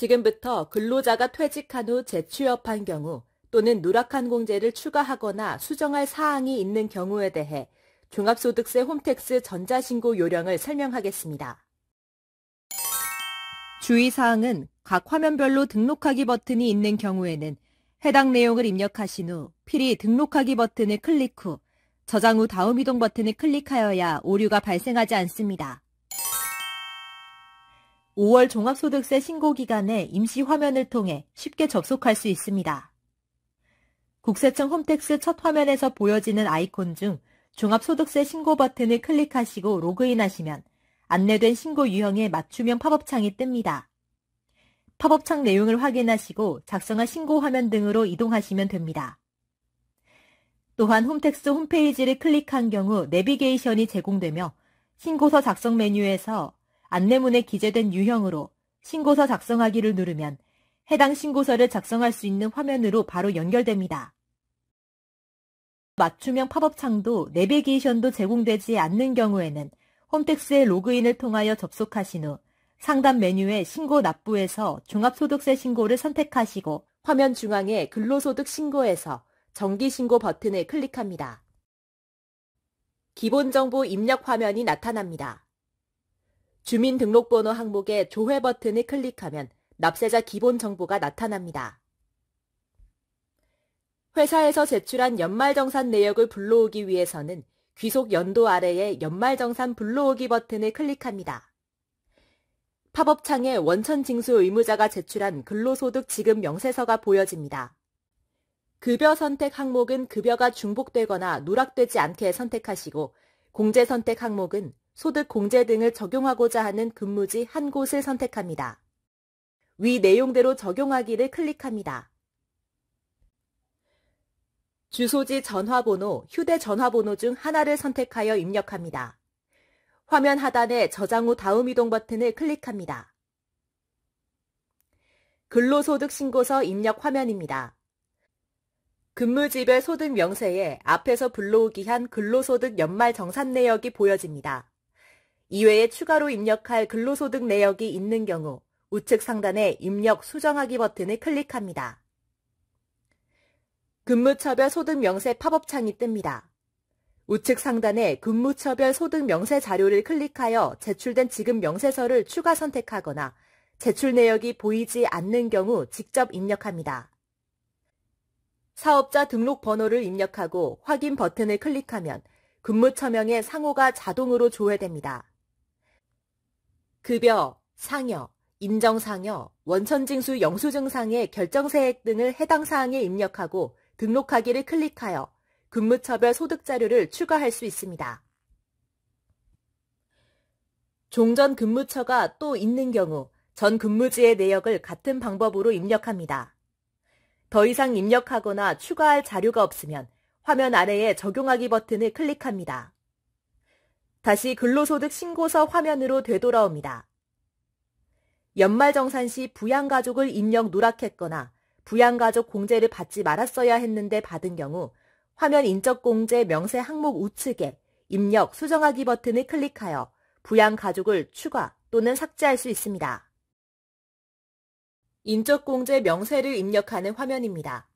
지금부터 근로자가 퇴직한 후 재취업한 경우 또는 누락한 공제를 추가하거나 수정할 사항이 있는 경우에 대해 종합소득세 홈택스 전자신고 요령을 설명하겠습니다. 주의사항은 각 화면별로 등록하기 버튼이 있는 경우에는 해당 내용을 입력하신 후 필히 등록하기 버튼을 클릭 후 저장 후 다음 이동 버튼을 클릭하여야 오류가 발생하지 않습니다. 5월 종합소득세 신고 기간에 임시 화면을 통해 쉽게 접속할 수 있습니다. 국세청 홈택스 첫 화면에서 보여지는 아이콘 중 종합소득세 신고 버튼을 클릭하시고 로그인하시면 안내된 신고 유형에 맞춤형 팝업창이 뜹니다. 팝업창 내용을 확인하시고 작성한 신고 화면 등으로 이동하시면 됩니다. 또한 홈택스 홈페이지를 클릭한 경우 내비게이션이 제공되며 신고서 작성 메뉴에서 안내문에 기재된 유형으로 신고서 작성하기를 누르면 해당 신고서를 작성할 수 있는 화면으로 바로 연결됩니다. 맞춤형 팝업 창도 내비게이션도 제공되지 않는 경우에는 홈택스의 로그인을 통하여 접속하신 후 상단 메뉴의 신고 납부에서 종합소득세 신고를 선택하시고 화면 중앙에 근로소득 신고에서 정기신고 버튼을 클릭합니다. 기본정보 입력 화면이 나타납니다. 주민등록번호 항목의 조회 버튼을 클릭하면 납세자 기본 정보가 나타납니다. 회사에서 제출한 연말정산 내역을 불러오기 위해서는 귀속 연도 아래의 연말정산 불러오기 버튼을 클릭합니다. 팝업 창에 원천 징수 의무자가 제출한 근로소득 지급 명세서가 보여집니다. 급여 선택 항목은 급여가 중복되거나 누락되지 않게 선택하시고 공제 선택 항목은 소득 공제 등을 적용하고자 하는 근무지 한 곳을 선택합니다. 위 내용대로 적용하기를 클릭합니다. 주소지 전화번호, 휴대전화번호 중 하나를 선택하여 입력합니다. 화면 하단에 저장 후 다음 이동 버튼을 클릭합니다. 근로소득신고서 입력 화면입니다. 근무지별 소득 명세에 앞에서 불러오기 한 근로소득 연말 정산 내역이 보여집니다. 이외에 추가로 입력할 근로소득 내역이 있는 경우 우측 상단의 입력 수정하기 버튼을 클릭합니다. 근무처별 소득명세 팝업창이 뜹니다. 우측 상단에 근무처별 소득명세 자료를 클릭하여 제출된 지급 명세서를 추가 선택하거나 제출 내역이 보이지 않는 경우 직접 입력합니다. 사업자 등록 번호를 입력하고 확인 버튼을 클릭하면 근무처명의 상호가 자동으로 조회됩니다. 급여, 상여, 인정상여, 원천징수 영수증상의 결정세액 등을 해당 사항에 입력하고 등록하기를 클릭하여 근무처별 소득자료를 추가할 수 있습니다. 종전 근무처가 또 있는 경우 전 근무지의 내역을 같은 방법으로 입력합니다. 더 이상 입력하거나 추가할 자료가 없으면 화면 아래에 적용하기 버튼을 클릭합니다. 다시 근로소득 신고서 화면으로 되돌아옵니다. 연말정산 시 부양가족을 입력 누락했거나 부양가족 공제를 받지 말았어야 했는데 받은 경우 화면 인적공제 명세 항목 우측에 입력 수정하기 버튼을 클릭하여 부양가족을 추가 또는 삭제할 수 있습니다. 인적공제 명세를 입력하는 화면입니다.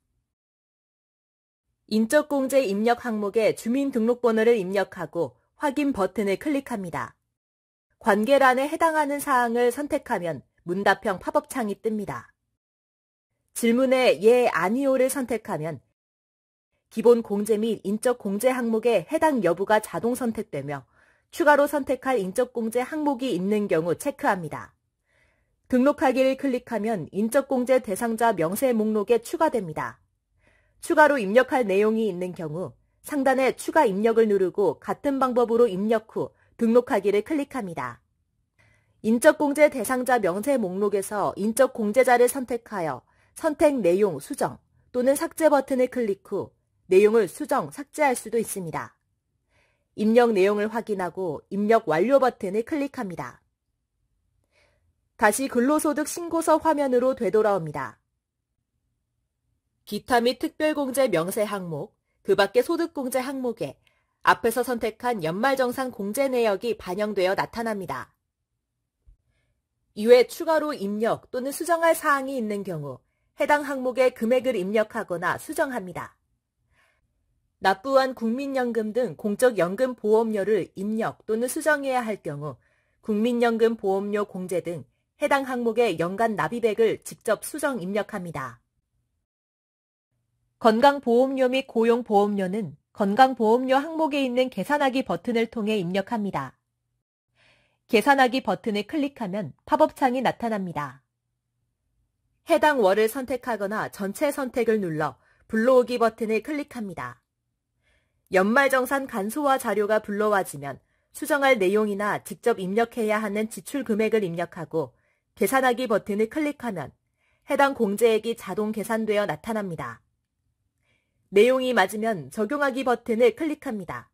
인적공제 입력 항목에 주민등록번호를 입력하고 확인 버튼을 클릭합니다. 관계란에 해당하는 사항을 선택하면 문답형 팝업창이 뜹니다. 질문에 예, 아니오를 선택하면 기본 공제 및 인적 공제 항목에 해당 여부가 자동 선택되며 추가로 선택할 인적 공제 항목이 있는 경우 체크합니다. 등록하기를 클릭하면 인적 공제 대상자 명세 목록에 추가됩니다. 추가로 입력할 내용이 있는 경우 상단에 추가 입력을 누르고 같은 방법으로 입력 후 등록하기를 클릭합니다. 인적공제 대상자 명세 목록에서 인적공제자를 선택하여 선택 내용 수정 또는 삭제 버튼을 클릭 후 내용을 수정, 삭제할 수도 있습니다. 입력 내용을 확인하고 입력 완료 버튼을 클릭합니다. 다시 근로소득 신고서 화면으로 되돌아옵니다. 기타 및 특별공제 명세 항목, 그밖의 소득공제 항목에 앞에서 선택한 연말정산 공제 내역이 반영되어 나타납니다. 이외 추가로 입력 또는 수정할 사항이 있는 경우 해당 항목의 금액을 입력하거나 수정합니다. 납부한 국민연금 등 공적연금 보험료를 입력 또는 수정해야 할 경우 국민연금 보험료 공제 등 해당 항목의 연간 납입액을 직접 수정 입력합니다. 건강보험료 및 고용보험료는 건강보험료 항목에 있는 계산하기 버튼을 통해 입력합니다. 계산하기 버튼을 클릭하면 팝업창이 나타납니다. 해당 월을 선택하거나 전체 선택을 눌러 불러오기 버튼을 클릭합니다. 연말정산 간소화 자료가 불러와지면 수정할 내용이나 직접 입력해야 하는 지출 금액을 입력하고 계산하기 버튼을 클릭하면 해당 공제액이 자동 계산되어 나타납니다. 내용이 맞으면 적용하기 버튼을 클릭합니다.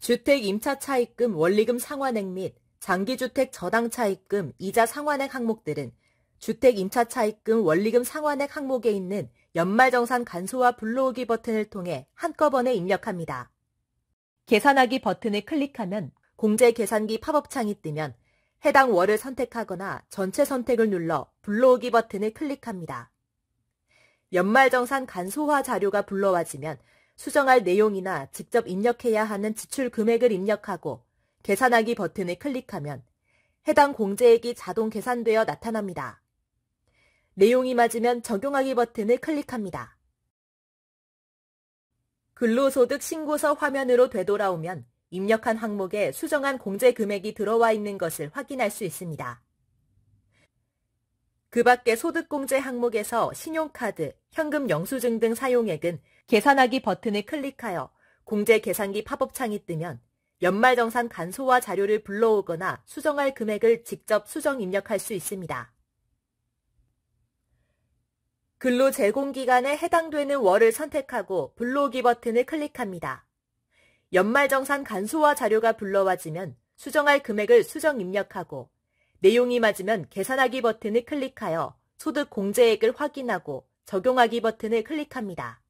주택 임차 차입금 원리금 상환액 및 장기주택 저당 차입금 이자 상환액 항목들은 주택 임차 차입금 원리금 상환액 항목에 있는 연말정산 간소화 불러오기 버튼을 통해 한꺼번에 입력합니다. 계산하기 버튼을 클릭하면 공제 계산기 팝업창이 뜨면 해당 월을 선택하거나 전체 선택을 눌러 불러오기 버튼을 클릭합니다. 연말정산 간소화 자료가 불러와지면 수정할 내용이나 직접 입력해야 하는 지출 금액을 입력하고 계산하기 버튼을 클릭하면 해당 공제액이 자동 계산되어 나타납니다. 내용이 맞으면 적용하기 버튼을 클릭합니다. 근로소득 신고서 화면으로 되돌아오면 입력한 항목에 수정한 공제 금액이 들어와 있는 것을 확인할 수 있습니다. 그 밖에 소득공제 항목에서 신용카드, 현금 영수증 등 사용액은 계산하기 버튼을 클릭하여 공제 계산기 팝업창이 뜨면 연말정산 간소화 자료를 불러오거나 수정할 금액을 직접 수정 입력할 수 있습니다. 근로 제공기간에 해당되는 월을 선택하고 불러오기 버튼을 클릭합니다. 연말정산 간소화 자료가 불러와지면 수정할 금액을 수정 입력하고 내용이 맞으면 계산하기 버튼을 클릭하여 소득 공제액을 확인하고 적용하기 버튼을 클릭합니다.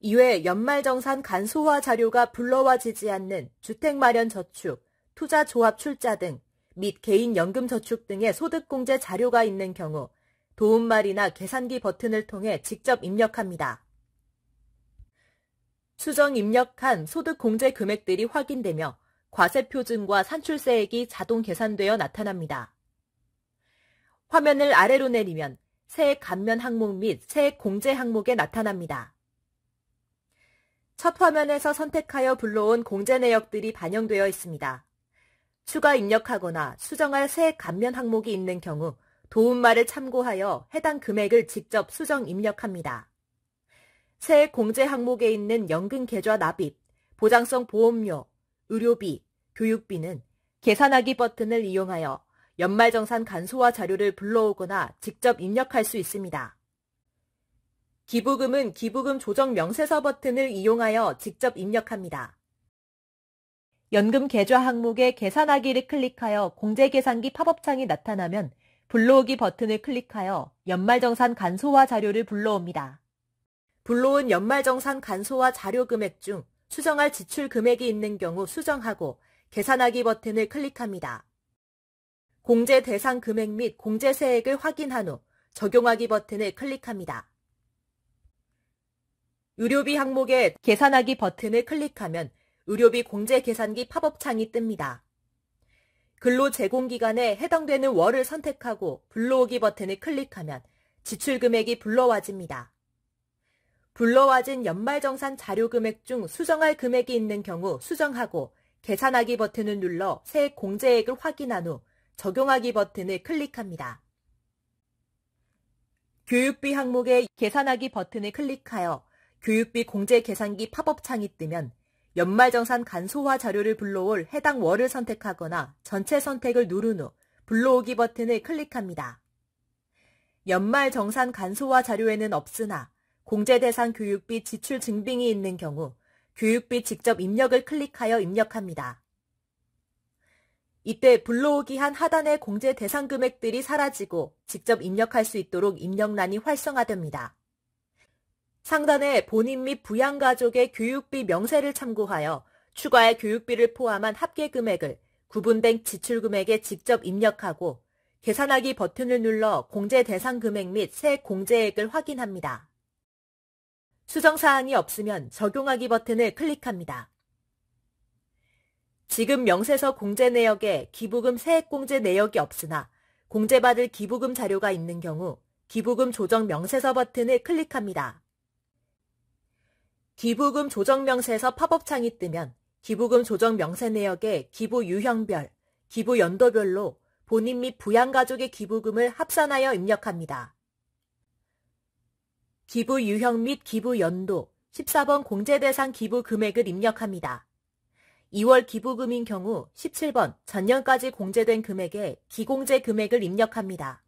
이외 연말정산 간소화 자료가 불러와지지 않는 주택 마련 저축, 투자 조합 출자 등 및 개인 연금 저축 등의 소득 공제 자료가 있는 경우 도움말이나 계산기 버튼을 통해 직접 입력합니다. 수정 입력한 소득 공제 금액들이 확인되며 과세 표준과 산출세액이 자동 계산되어 나타납니다. 화면을 아래로 내리면 세액 감면 항목 및 세액 공제 항목에 나타납니다. 첫 화면에서 선택하여 불러온 공제 내역들이 반영되어 있습니다. 추가 입력하거나 수정할 세액 감면 항목이 있는 경우 도움말을 참고하여 해당 금액을 직접 수정 입력합니다. 세액 공제 항목에 있는 연금 계좌 납입, 보장성 보험료, 의료비, 교육비는 계산하기 버튼을 이용하여 연말정산 간소화 자료를 불러오거나 직접 입력할 수 있습니다. 기부금은 기부금 조정 명세서 버튼을 이용하여 직접 입력합니다. 연금 계좌 항목의 계산하기를 클릭하여 공제계산기 팝업창이 나타나면 불러오기 버튼을 클릭하여 연말정산 간소화 자료를 불러옵니다. 불러온 연말정산 간소화 자료 금액 중 수정할 지출 금액이 있는 경우 수정하고 계산하기 버튼을 클릭합니다. 공제 대상 금액 및 공제 세액을 확인한 후 적용하기 버튼을 클릭합니다. 의료비 항목에 계산하기 버튼을 클릭하면 의료비 공제 계산기 팝업 창이 뜹니다. 근로 제공 기간에 해당되는 월을 선택하고 불러오기 버튼을 클릭하면 지출 금액이 불러와집니다. 불러와진 연말정산 자료금액 중 수정할 금액이 있는 경우 수정하고 계산하기 버튼을 눌러 새 공제액을 확인한 후 적용하기 버튼을 클릭합니다. 교육비 항목의 계산하기 버튼을 클릭하여 교육비 공제 계산기 팝업 창이 뜨면 연말정산 간소화 자료를 불러올 해당 월을 선택하거나 전체 선택을 누른 후 불러오기 버튼을 클릭합니다. 연말정산 간소화 자료에는 없으나 공제 대상 교육비 지출 증빙이 있는 경우 교육비 직접 입력을 클릭하여 입력합니다. 이때 불러오기 한 하단의 공제 대상 금액들이 사라지고 직접 입력할 수 있도록 입력란이 활성화됩니다. 상단에 본인 및 부양가족의 교육비 명세를 참고하여 추가의 교육비를 포함한 합계 금액을 구분된 지출 금액에 직접 입력하고 계산하기 버튼을 눌러 공제 대상 금액 및 새 공제액을 확인합니다. 수정사항이 없으면 적용하기 버튼을 클릭합니다. 지금 명세서 공제 내역에 기부금 세액공제 내역이 없으나 공제받을 기부금 자료가 있는 경우 기부금 조정 명세서 버튼을 클릭합니다. 기부금 조정 명세서 팝업창이 뜨면 기부금 조정 명세 내역에 기부 유형별, 기부 연도별로 본인 및 부양가족의 기부금을 합산하여 입력합니다. 기부 유형 및 기부 연도 14번 공제 대상 기부 금액을 입력합니다. 2월 기부금인 경우 17번 전년까지 공제된 금액에 기공제 금액을 입력합니다.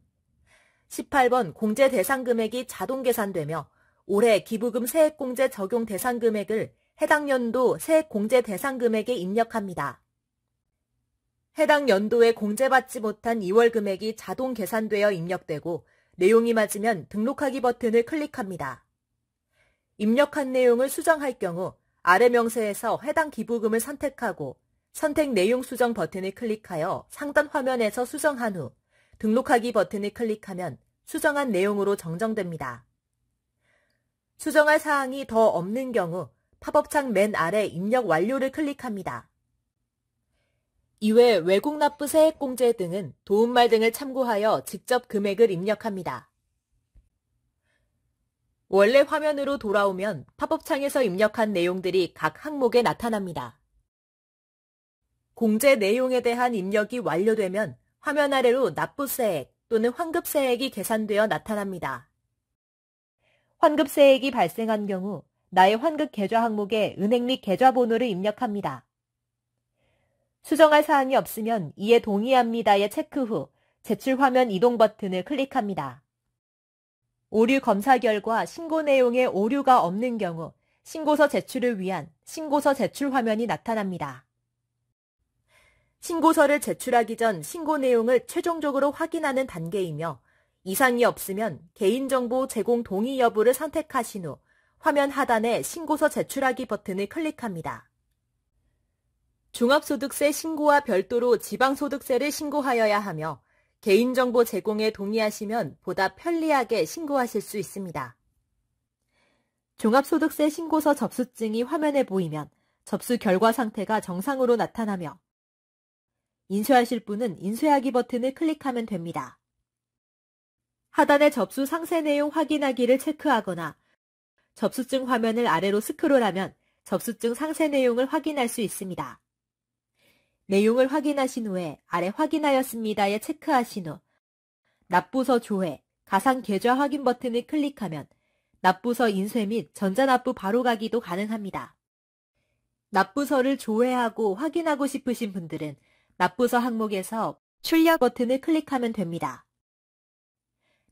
18번 공제 대상 금액이 자동 계산되며 올해 기부금 세액공제 적용 대상 금액을 해당 연도 세액공제 대상 금액에 입력합니다. 해당 연도에 공제받지 못한 2월 금액이 자동 계산되어 입력되고 내용이 맞으면 등록하기 버튼을 클릭합니다. 입력한 내용을 수정할 경우 아래 명세에서 해당 기부금을 선택하고 선택 내용 수정 버튼을 클릭하여 상단 화면에서 수정한 후 등록하기 버튼을 클릭하면 수정한 내용으로 정정됩니다. 수정할 사항이 더 없는 경우 팝업창 맨 아래 입력 완료를 클릭합니다. 이외 외국 납부 세액 공제 등은 도움말 등을 참고하여 직접 금액을 입력합니다. 원래 화면으로 돌아오면 팝업창에서 입력한 내용들이 각 항목에 나타납니다. 공제 내용에 대한 입력이 완료되면 화면 아래로 납부세액 또는 환급세액이 계산되어 나타납니다. 환급세액이 발생한 경우 나의 환급 계좌 항목에 은행 및 계좌번호를 입력합니다. 수정할 사항이 없으면 이에 동의합니다에 체크 후 제출 화면 이동 버튼을 클릭합니다. 오류 검사 결과 신고 내용에 오류가 없는 경우 신고서 제출을 위한 신고서 제출 화면이 나타납니다. 신고서를 제출하기 전 신고 내용을 최종적으로 확인하는 단계이며 이상이 없으면 개인정보 제공 동의 여부를 선택하신 후 화면 하단에 신고서 제출하기 버튼을 클릭합니다. 종합소득세 신고와 별도로 지방소득세를 신고하여야 하며 개인정보 제공에 동의하시면 보다 편리하게 신고하실 수 있습니다. 종합소득세 신고서 접수증이 화면에 보이면 접수 결과 상태가 정상으로 나타나며 인쇄하실 분은 인쇄하기 버튼을 클릭하면 됩니다. 하단의 접수 상세 내용 확인하기를 체크하거나 접수증 화면을 아래로 스크롤하면 접수증 상세 내용을 확인할 수 있습니다. 내용을 확인하신 후에 아래 확인하였습니다에 체크하신 후 납부서 조회, 가상계좌 확인 버튼을 클릭하면 납부서 인쇄 및 전자납부 바로가기도 가능합니다. 납부서를 조회하고 확인하고 싶으신 분들은 납부서 항목에서 출력 버튼을 클릭하면 됩니다.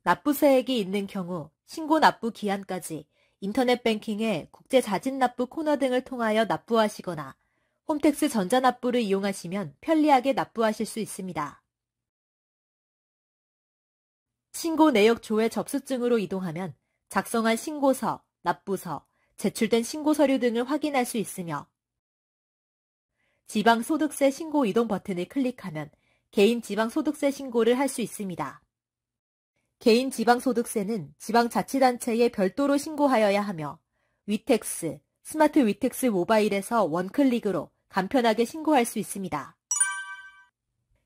납부세액이 있는 경우 신고 납부 기한까지 인터넷 뱅킹에 국제 자진 납부 코너 등을 통하여 납부하시거나 홈택스 전자납부를 이용하시면 편리하게 납부하실 수 있습니다. 신고 내역조회 접수증으로 이동하면 작성한 신고서, 납부서, 제출된 신고 서류 등을 확인할 수 있으며 지방소득세 신고 이동 버튼을 클릭하면 개인 지방소득세 신고를 할 수 있습니다. 개인 지방소득세는 지방자치단체에 별도로 신고하여야 하며 위텍스, 스마트 위텍스 모바일에서 원클릭으로 간편하게 신고할 수 있습니다.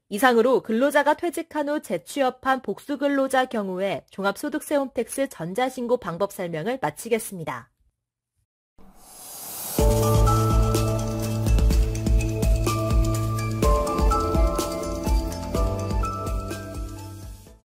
이상으로 근로자가 퇴직한 후 재취업한 복수근로자 경우에 종합소득세 홈택스 전자신고 방법 설명을 마치겠습니다.